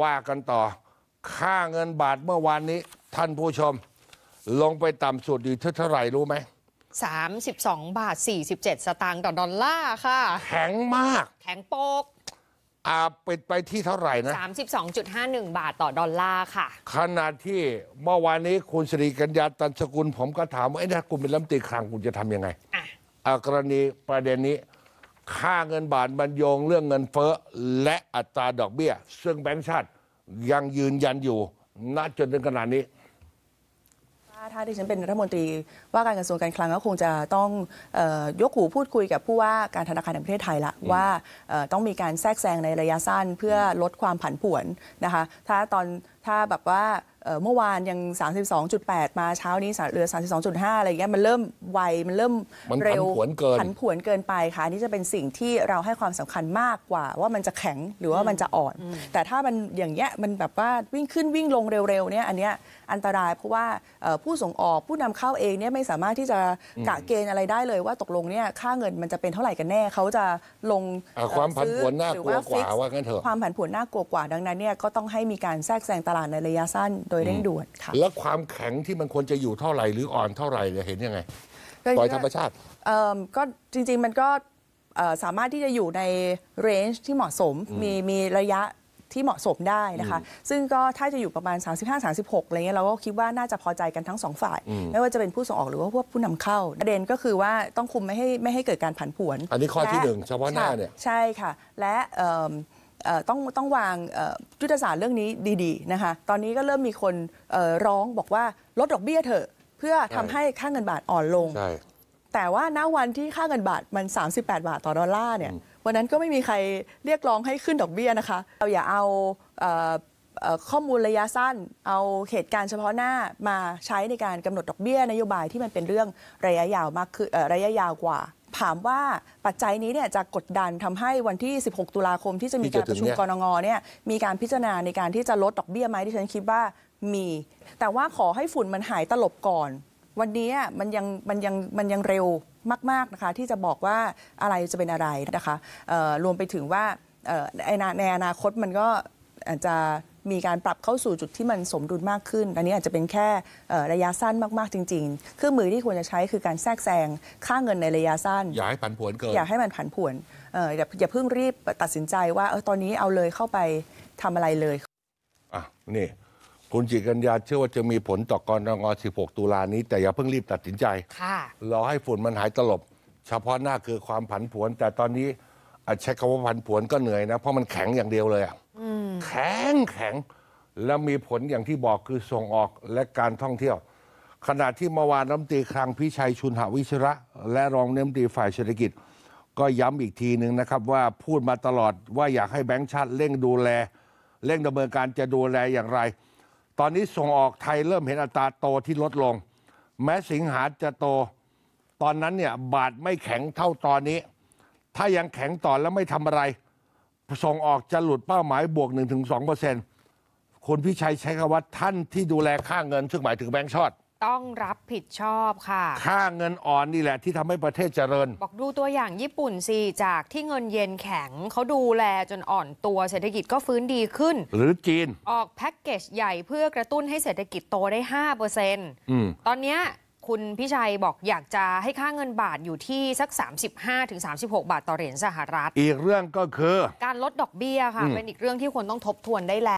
ว่ากันต่อ ค่าเงินบาทเมื่อวานนี้ท่านผู้ชมลงไปต่ำสุดอยู่เท่าไหร่รู้ไหม32บาท 47 สตางค์ต่อดอลลาร์ค่ะ แข็งมากแข็งโปกอาปิดไปที่เท่าไหร่นะ32.51 บาทต่อดอลลาร์ค่ะขนาดที่เมื่อวานนี้คุณสิริกัญญาตันสกุล ผมก็ถามว่าไอ้นะคุณเป็นลำมตีครังคุณจะทำยังไงกรณีประเด็นนี้ค่าเงินบาทบนโยง เรื่องเงินเฟ้อ และอัตราดอกเบี้ย ซึ่งแบงก์ชาติ ยังยืนยันอยู่ณจนถึงขนาดนี้ถ้าดิฉันเป็นรัฐมนตรีว่าการกระทรวงการคลังก็คงจะต้องยกหูพูดคุยกับผู้ว่า การธนาคารแห่งประเทศไทยละว่าต้องมีการแทรกแซงในระยะสั้นเพื่อลดความผันผวนนะคะถ้าตอนถ้าแบบว่าเมื่อวานยัง 32.8 มาเช้านี้เหลือ32.5 อะไรอย่างเงี้ยมันเริ่มไวมันเริ่มเร็วผันผวนเกินผันผวนเกินไปค่ะนี่จะเป็นสิ่งที่เราให้ความสำคัญมากกว่า ว่ามันจะแข็งหรือว่ามันจะอ่อน แต่ถ้ามันอย่างเงี้ยมันแบบว่าวิ่งขึ้นวิ่งลงเร็วๆเนี้ยอันเนี้ยอันตรายเพราะว่าผู้ส่งออกผู้นำเข้าเองเนี่ยไม่สามารถที่จะกะเกณฑ์อะไรได้เลยว่าตกลงเนี่ยค่าเงินมันจะเป็นเท่าไหร่กันแน่เขาจะลงความผันผวนน่ากลัวกว่าว่ากันเถอะความผันผวนน่ากลัวกว่าดังนั้นเนี่ยก็ต้องให้มีการแทรกแซงตลาดในระยะสั้นดยเร่งด่วนค่ะแล้วความแข็งที่มันควรจะอยู่เท่าไหร่ หรืออ่อนเท่าไหร่เะยเห็นยังไงปล่อยธรรมชาติก็จริงๆมันก็สามารถที่จะอยู่ในเรนจ์ที่เหมาะสมมีมีระยะที่เหมาะสมได้นะคะ ซึ่งก็ถ้าจะอยู่ประมาณ 35-36 อะไรเงี้ยเราก็คิดว่าน่าจะพอใจกันทั้งสองฝ่าย ไม่ว่าจะเป็นผู้ส่งออกหรือว่าพวกผู้นำเข้าประเด็นก็คือว่าต้องคุมไม่ให้ไม่ให้เกิดการผันผวน อันนี้ข้อที่หนึ่งเฉพาะหน้าเนี่ยใช่ค่ะและต้องต้องวางยุทธศาสตร์เรื่องนี้ดีๆนะคะ ตอนนี้ก็เริ่มมีคนร้องบอกว่าลดดอกเบี้ยเถอะ เพื่อทำให้ค่าเงินบาทอ่อนลงแต่ว่าณวันที่ค่าเงินบาทมัน 38 บาทต่อดอลลาร์เนี่ยวันนั้นก็ไม่มีใครเรียกร้องให้ขึ้นดอกเบี้ยนะคะ เราอย่าเอาข้อมูลระยะสั้น เอาเหตุการณ์เฉพาะหน้ามาใช้ในการกำหนดดอกเบี้ยนโยบายที่มันเป็นเรื่องระยะยาวมากคือระยะยาวกว่าถามว่าปัจจัยนี้เนี่ยจะกดดันทำให้วันที่ 16 ตุลาคมที่จะมีการประชุมกรงงเนี่ยมีการพิจารณาในการที่จะลดดอกเบี้ยไหมที่ฉันคิดว่ามี แต่ว่าขอให้ฝุ่นมันหายตลบก่อน วันนี้มันยังมันยังมันยังเร็วมากๆนะคะที่จะบอกว่าอะไรจะเป็นอะไรนะคะ รวมไปถึงว่าในอนาคตมันก็อาจจะมีการปรับเข้าสู่จุดที่มันสมดุลมากขึ้น อันนี้อาจจะเป็นแค่ระยะสั้นมากๆจริงๆเครื่องมือที่ควรจะใช้คือการแทรกแซงค่าเงินในระยะสั้นอย่าให้ผันผวนเกินอย่าให้มันผันผวนอย่าเพิ่งรีบตัดสินใจว่าตอนนี้เอาเลยเข้าไปทำอะไรเลยอ่ะนี่ คุณจิกัญญาเชื่อว่าจะมีผลต่อกรงง16 ตุลานี้ แต่อย่าเพิ่งรีบตัดสินใจรอให้ฝุ่นมันหายตลบ เฉพาะหน้าคือความผันผวน แต่ตอนนี้อาจใช้คำว่าผันผวนก็เหนื่อยนะเพราะมันแข็งอย่างเดียวเลยอะแข็งแข็งและมีผลอย่างที่บอกคือส่งออกและการท่องเที่ยว ขณะที่เมื่อวานน้ำตีคลังพิชัย ชุนหวิชระ และรองน้ฐมตีฝ่ายเศรษฐกิจ ก็ย้ำอีกทีหนึ่งนะครับว่าพูดมาตลอดว่าอยากให้แบงค์ชาติเร่งดูแลเร่งดำเนินการจะดูแลอย่างไร ตอนนี้ส่งออกไทยเริ่มเห็นอัตราโตที่ลดลง แม้สิงหาจะโต ตอนนั้นเนี่ยบาทไม่แข็งเท่าตอนนี้ ถ้ายังแข็งต่อแล้วไม่ทำอะไรส่งออกจะหลุดเป้าหมายบวก 1-2%คุณพิชัยใช้คำว่าท่านที่ดูแลค่าเงิน ซึ่งหมายถึงแบงก์ชอตต้องรับผิดชอบค่ะ ค่าเงินอ่อนนี่แหละที่ทำให้ประเทศเจริญ บอกดูตัวอย่างญี่ปุ่นสิ จากที่เงินเยนแข็งเขาดูแลจนอ่อนตัวเศรษฐกิจก็ฟื้นดีขึ้น หรือจีน ออกแพ็กเกจใหญ่เพื่อกระตุ้นให้เศรษฐกิจโตได้5%ตอนเนี้คุณพิชัยบอกอยากจะให้ค่าเงินบาทอยู่ที่สัก 35-36 บาทต่อเหรียญสหรัฐอีกเรื่องก็คือ การลดดอกเบี้ยค่ะ เป็นอีกเรื่องที่ควรต้องทบทวนได้แล้ว